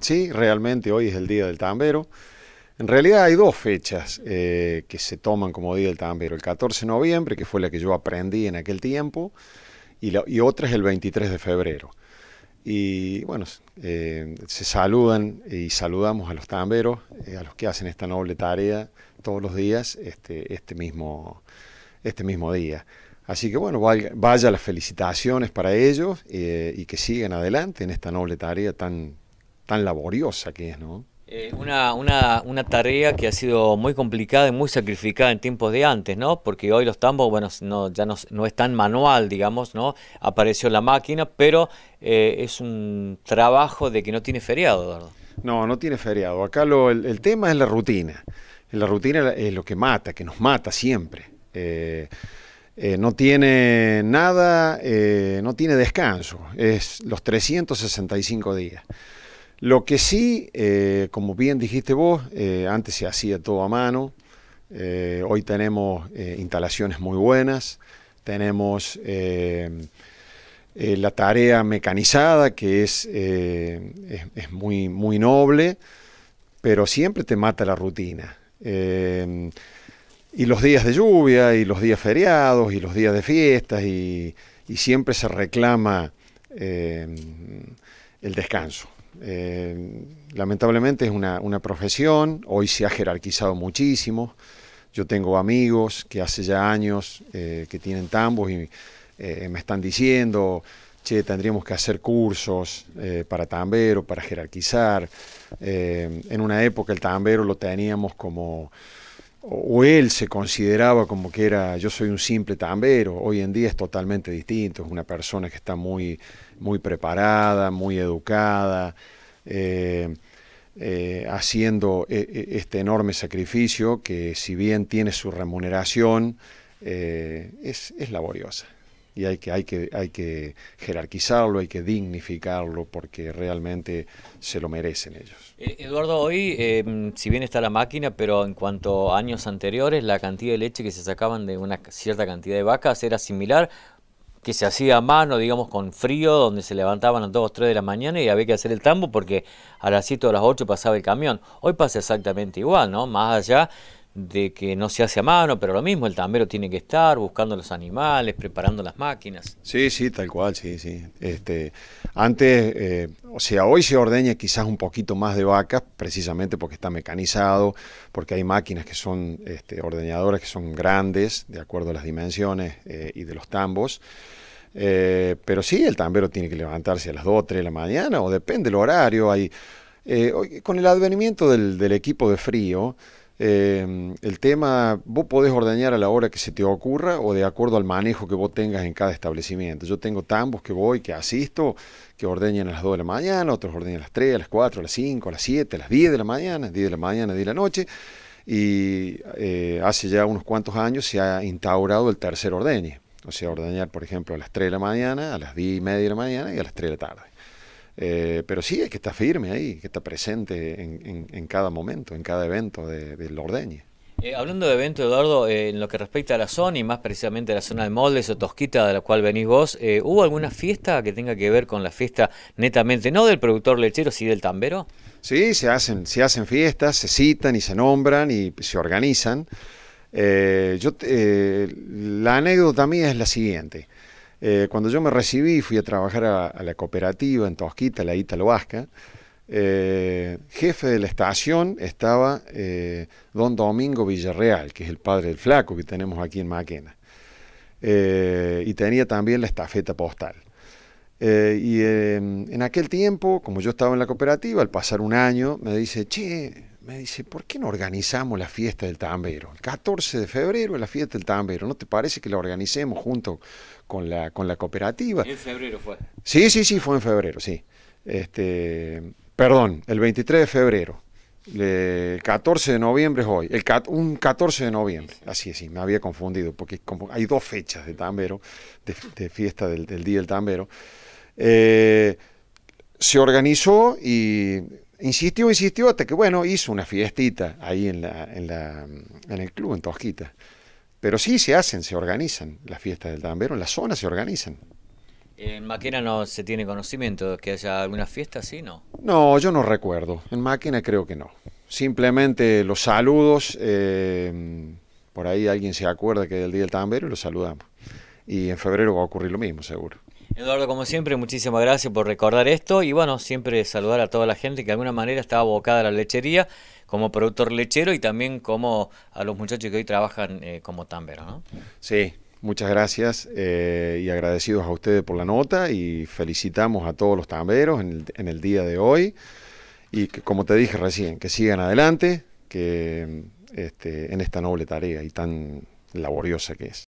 Sí, realmente hoy es el Día del Tambero. En realidad hay dos fechas eh, que se toman como Día del Tambero. El 14 de noviembre, que fue la que yo aprendí en aquel tiempo, y, otra es el 23 de febrero. Y bueno, eh, se saludan y saludamos a los tamberos, eh, a los que hacen esta noble tarea todos los días, este, este, mismo, este mismo día. Así que bueno, vaya, vaya las felicitaciones para ellos y que sigan adelante en esta noble tarea tan, tan laboriosa que es, ¿no? Eh, una, tarea que ha sido muy complicada y muy sacrificada en tiempos de antes, ¿no? Porque hoy los tambos, bueno, ya no, es tan manual, digamos, ¿no? Apareció la máquina, pero eh, es un trabajo de que no tiene feriado, Eduardo. No, no tiene feriado. Acá el, tema es la rutina. La rutina es lo que mata, que nos mata siempre. Eh, no tiene nada, no tiene descanso. Es los 365 días. Lo que sí, eh, como bien dijiste vos, eh, antes se hacía todo a mano, eh, hoy tenemos instalaciones muy buenas, tenemos la tarea mecanizada que es, muy, muy noble, pero siempre te mata la rutina. y los días de lluvia, y los días feriados, y los días de fiestas, y siempre se reclama el descanso. Eh, lamentablemente es una, profesión, hoy se ha jerarquizado muchísimo. Yo tengo amigos que hace ya años eh, que tienen tambos y eh, me están diciendo, che, tendríamos que hacer cursos para tambero, para jerarquizar. en una época el tambero lo teníamos como o él se consideraba como que era yo soy un simple tambero, hoy en día es totalmente distinto, es una persona que está muy, muy preparada, muy educada, eh, eh, haciendo eh, este enorme sacrificio que si bien tiene su remuneración, es laboriosa y hay que, hay, que, hay que jerarquizarlo, hay que dignificarlo, porque realmente se lo merecen ellos. E, Eduardo, hoy, em, si bien está la máquina, pero en cuanto a años anteriores, la cantidad de leche que se sacaban de una cierta cantidad de vacas era similar, que se hacía a mano, digamos, con frío, donde se levantaban a las o 3 de la mañana y había que hacer el tambo porque a las 7 o las 8 pasaba el camión. Hoy pasa exactamente igual, ¿no? Más allá de que no se hace a mano, pero lo mismo, el tambero tiene que estar buscando los animales, preparando las máquinas. Sí, sí, tal cual, sí, sí. Este, antes, eh, o sea, hoy se ordeña quizás un poquito más de vacas, precisamente porque está mecanizado, porque hay máquinas que son este, ordeñadoras que son grandes, de acuerdo a las dimensiones eh, y de los tambos. Eh, pero sí, el tambero tiene que levantarse a las 2 3 de la mañana, o depende del horario. Hay, con el advenimiento del, del equipo de frío, eh, el tema, vos podés ordeñar a la hora que se te ocurra o de acuerdo al manejo que vos tengas en cada establecimiento. Yo tengo tambos que voy, que asisto, que ordeñan a las 2 de la mañana, otros ordeñan a las 3, a las 4, a las 5, a las 7, a las 10 de la mañana, 10 de la mañana, 10 de la noche. Y eh, hace ya unos cuantos años se ha instaurado el tercer ordeñe. O sea, ordeñar, por ejemplo, a las 3 de la mañana, a las 10 y media de la mañana y a las 3 de la tarde. Eh, pero sí, es que está firme ahí, que está presente en, en, cada momento, en cada evento de de Ordeñe. Eh, hablando de evento, Eduardo, eh, en lo que respecta a la zona y más precisamente a la zona de Moldes o Tosquita, de la cual venís vos, ¿hubo alguna fiesta que tenga que ver con la fiesta netamente, no del productor lechero, sino del tambero? Sí, se hacen, se hacen fiestas, se citan y se nombran y se organizan. yo, la anécdota mía es la siguiente. Eh, cuando yo me recibí, fui a trabajar a, la cooperativa en Tosquita, la Ítalo Vasca. Eh, jefe de la estación estaba eh, don Domingo Villarreal, que es el padre del flaco que tenemos aquí en Maquena. y tenía también la estafeta postal. y en aquel tiempo, como yo estaba en la cooperativa, al pasar un año, me dice, che, me dice, ¿por qué no organizamos la fiesta del tambero? El 14 de febrero es la fiesta del tambero, ¿no te parece que la organicemos junto con la, con la cooperativa? En febrero fue. Sí, sí, sí, fue en febrero, sí. Este, perdón, el 23 de febrero. El 14 de noviembre es hoy, el, un 14 de noviembre, así es, sí, me había confundido, porque como hay dos fechas de tambero, de, fiesta del, Día del Tambero. Eh, se organizó y insistió, insistió hasta que, bueno, hizo una fiestita ahí en, la, en, el club, en Tosquita. Pero sí se hacen, se organizan las fiestas del tambero, en la zona se organizan. ¿En máquina no se tiene conocimiento de que haya alguna fiesta así, no? No, yo no recuerdo. En máquina creo que no. Simplemente los saludos, eh, por ahí alguien se acuerda que es el Día del Tambero y lo saludamos. Y en febrero va a ocurrir lo mismo, seguro. Eduardo, como siempre, muchísimas gracias por recordar esto y bueno, siempre saludar a toda la gente que de alguna manera está abocada a la lechería como productor lechero y también como a los muchachos que hoy trabajan eh, como tambero, ¿no? Sí, muchas gracias eh, y agradecidos a ustedes por la nota y felicitamos a todos los tamberos en el, día de hoy y como te dije recién, que sigan adelante que, este, en esta noble tarea y tan laboriosa que es.